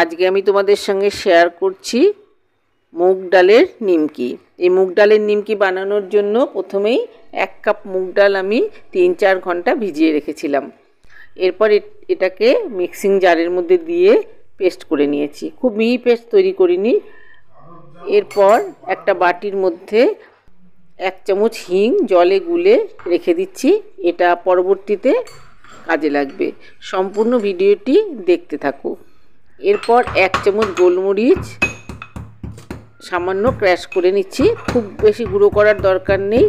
আজকে আমি তোমাদের সঙ্গে শেয়ার করছি মুগ ডালের নিমকি এই মুগ ডালের নিমকি বানানোর জন্য প্রথমেই এক কাপ মুগ ডাল আমি তিন চার ঘন্টা ভিজিয়ে রেখেছিলাম এরপর এটাকে মিক্সিং জারের মধ্যে দিয়ে পেস্ট করে নিয়েছি খুব মিহি পেস্ট তৈরি করিনি এরপর একটা বাটির মধ্যে এক চামচ হিং জলে গুলে রেখে দিচ্ছি এটা পরবর্তীতে কাজে লাগবে সম্পূর্ণ ভিডিওটি দেখতে থাকুক এরপর এক চামচ গোলমরিচ সামান্য ক্র্যাশ করে নিচ্ছি খুব বেশি গুঁড়ো করার দরকার নেই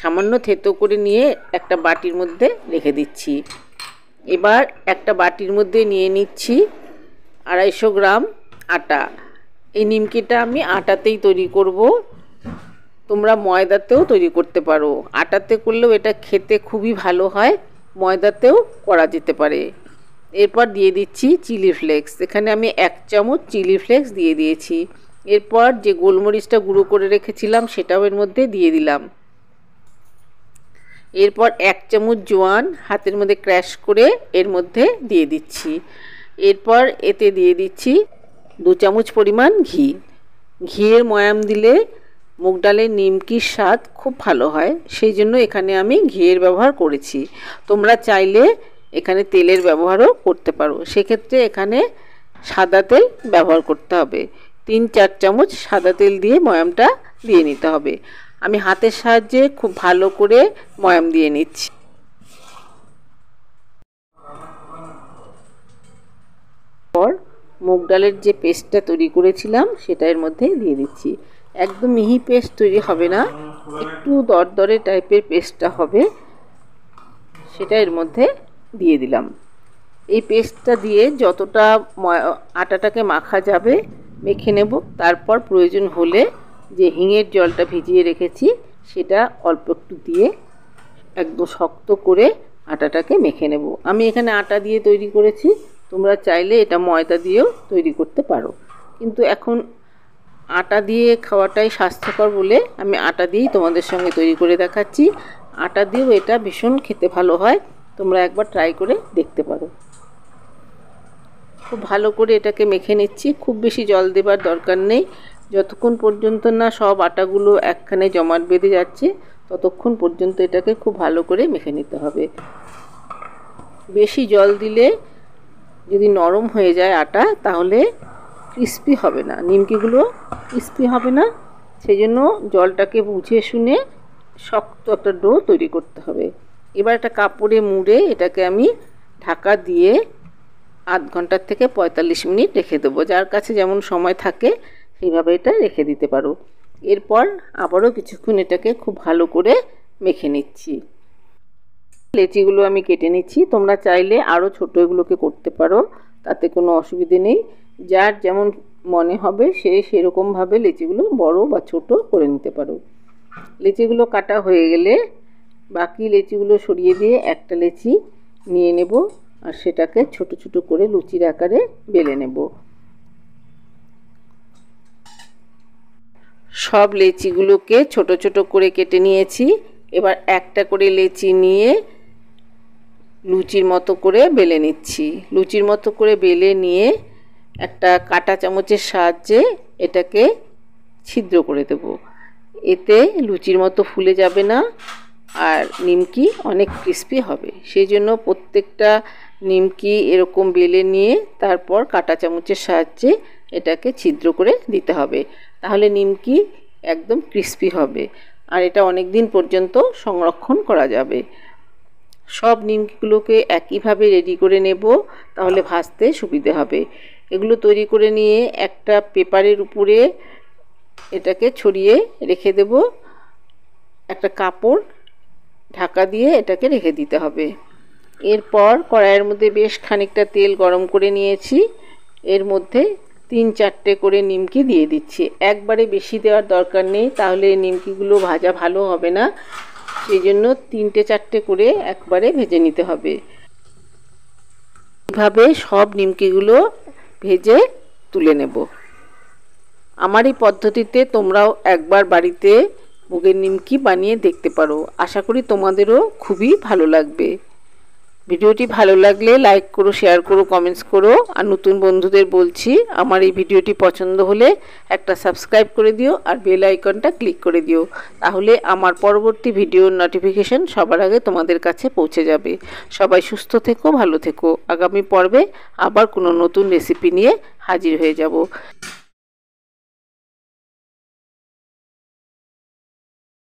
সামান্য থেতো করে নিয়ে একটা বাটির মধ্যে রেখে দিচ্ছি এবার একটা বাটির মধ্যে নিয়ে নিচ্ছি আড়াইশো গ্রাম আটা এই নিমকিটা আমি আটাতেই তৈরি করব তোমরা ময়দাতেও তৈরি করতে পারো আটাতে করলেও এটা খেতে খুবই ভালো হয় ময়দাতেও করা যেতে পারে এরপর দিয়ে দিচ্ছি চিলি ফ্লেক্স এখানে আমি এক চামচ চিলি ফ্লেক্স দিয়ে দিয়েছি এরপর যে গোলমরিচটা গুঁড়ো করে রেখেছিলাম সেটাও এর মধ্যে দিয়ে দিলাম এরপর এক চামচ জোয়ান হাতের মধ্যে ক্র্যাশ করে এর মধ্যে দিয়ে দিচ্ছি এরপর এতে দিয়ে দিচ্ছি দু চামচ পরিমাণ ঘি ঘিয়ের ময়াম দিলে মুগ ডালের নিমকির স্বাদ খুব ভালো হয় সেই জন্য এখানে আমি ঘিয়ের ব্যবহার করেছি তোমরা চাইলে এখানে তেলের ব্যবহারও করতে পারো সেক্ষেত্রে এখানে সাদা তেল ব্যবহার করতে হবে তিন চার চামচ সাদা তেল দিয়ে ময়ামটা দিয়ে নিতে হবে আমি হাতের সাহায্যে খুব ভালো করে ময়াম দিয়ে নিচ্ছি পর মুগ ডালের যে পেস্টটা তৈরি করেছিলাম সেটা এর মধ্যে দিয়ে দিচ্ছি একদম মিহি পেস্ট তৈরি হবে না একটু দরদরে টাইপের পেস্টটা হবে সেটা এর মধ্যে দিয়ে দিলাম এই পেস্টটা দিয়ে যতটা আটাটাকে মাখা যাবে মেখে নেব তারপর প্রয়োজন হলে যে হিঙের জলটা ভিজিয়ে রেখেছি সেটা অল্প একটু দিয়ে একদম শক্ত করে আটাটাকে মেখে নেব আমি এখানে আটা দিয়ে তৈরি করেছি তোমরা চাইলে এটা ময়দা দিয়েও তৈরি করতে পারো কিন্তু এখন আটা দিয়ে খাওয়াটাই স্বাস্থ্যকর বলে আমি আটা দিয়েই তোমাদের সঙ্গে তৈরি করে দেখাচ্ছি আটা দিয়েও এটা ভীষণ খেতে ভালো হয় তোমরা একবার ট্রাই করে দেখতে পারো খুব ভালো করে এটাকে মেখে নিচ্ছি খুব বেশি জল দেবার দরকার নেই যতক্ষণ পর্যন্ত না সব আটাগুলো একখানে জমাট বেঁধে যাচ্ছে ততক্ষণ পর্যন্ত এটাকে খুব ভালো করে মেখে নিতে হবে বেশি জল দিলে যদি নরম হয়ে যায় আটা তাহলে ক্রিস্পি হবে না নিমকিগুলো ক্রিস্পি হবে না সেই জন্য জলটাকে বুঝে শুনে শক্ত একটা ডো তৈরি করতে হবে এবার একটা কাপড়ে মুড়ে এটাকে আমি ঢাকা দিয়ে আধ ঘন্টার থেকে পঁয়তাল্লিশ মিনিট রেখে দেবো যার কাছে যেমন সময় থাকে সেইভাবে এটা রেখে দিতে পারো এরপর আবারও কিছুক্ষণ এটাকে খুব ভালো করে মেখে নিচ্ছি লেচিগুলো আমি কেটে নিচ্ছি তোমরা চাইলে আরও ছোটো এগুলোকে করতে পারো তাতে কোনো অসুবিধে নেই যার যেমন মনে হবে সে সেরকমভাবে লেচিগুলো বড় বা ছোট করে নিতে পারো লেচিগুলো কাটা হয়ে গেলে বাকি লেচিগুলো সরিয়ে দিয়ে একটা লেচি নিয়ে নেব আর সেটাকে ছোট ছোট করে লুচির আকারে বেলে নেব সব লেচিগুলোকে ছোট ছোট করে কেটে নিয়েছি এবার একটা করে লেচি নিয়ে লুচির মতো করে বেলে নিচ্ছি লুচির মতো করে বেলে নিয়ে একটা কাটা চামচের সাহায্যে এটাকে ছিদ্র করে দেব এতে লুচির মতো ফুলে যাবে না আর নিমকি অনেক ক্রিস্পি হবে সেই জন্য প্রত্যেকটা নিমকি এরকম বেলে নিয়ে তারপর কাটা চামচের সাহায্যে এটাকে ছিদ্র করে দিতে হবে তাহলে নিমকি একদম ক্রিস্পি হবে আর এটা অনেক দিন পর্যন্ত সংরক্ষণ করা যাবে সব নিমকিগুলোকে একইভাবে রেডি করে নেব তাহলে ভাজতে সুবিধে হবে এগুলো তৈরি করে নিয়ে একটা পেপারের উপরে এটাকে ছড়িয়ে রেখে দেব একটা কাপড় ঢাকা দিয়ে এটাকে রেখে দিতে হবে এরপর কড়াইয়ের মধ্যে বেশ খানিকটা তেল গরম করে নিয়েছি এর মধ্যে তিন চারটে করে নিমকি দিয়ে দিচ্ছি একবারে বেশি দেওয়ার দরকার নেই তাহলে নিমকিগুলো ভাজা ভালো হবে না সেই জন্য তিনটে চারটে করে একবারে ভেজে নিতে হবে এইভাবে সব নিমকিগুলো ভেজে তুলে নেব আমার এই পদ্ধতিতে তোমরাও একবার বাড়িতে মুগের নিমকি বানিয়ে দেখতে পারো আশা করি তোমাদেরও খুবই ভালো লাগবে ভিডিওটি ভালো লাগলে লাইক করো শেয়ার করো কমেন্টস করো আর নতুন বন্ধুদের বলছি আমার এই ভিডিওটি পছন্দ হলে একটা সাবস্ক্রাইব করে দিও আর বেল আইকনটা ক্লিক করে দিও তাহলে আমার পরবর্তী ভিডিওর নোটিফিকেশন সবার আগে তোমাদের কাছে পৌঁছে যাবে সবাই সুস্থ থেকো ভালো থেকো আগামী পর্বে আবার কোনো নতুন রেসিপি নিয়ে হাজির হয়ে যাব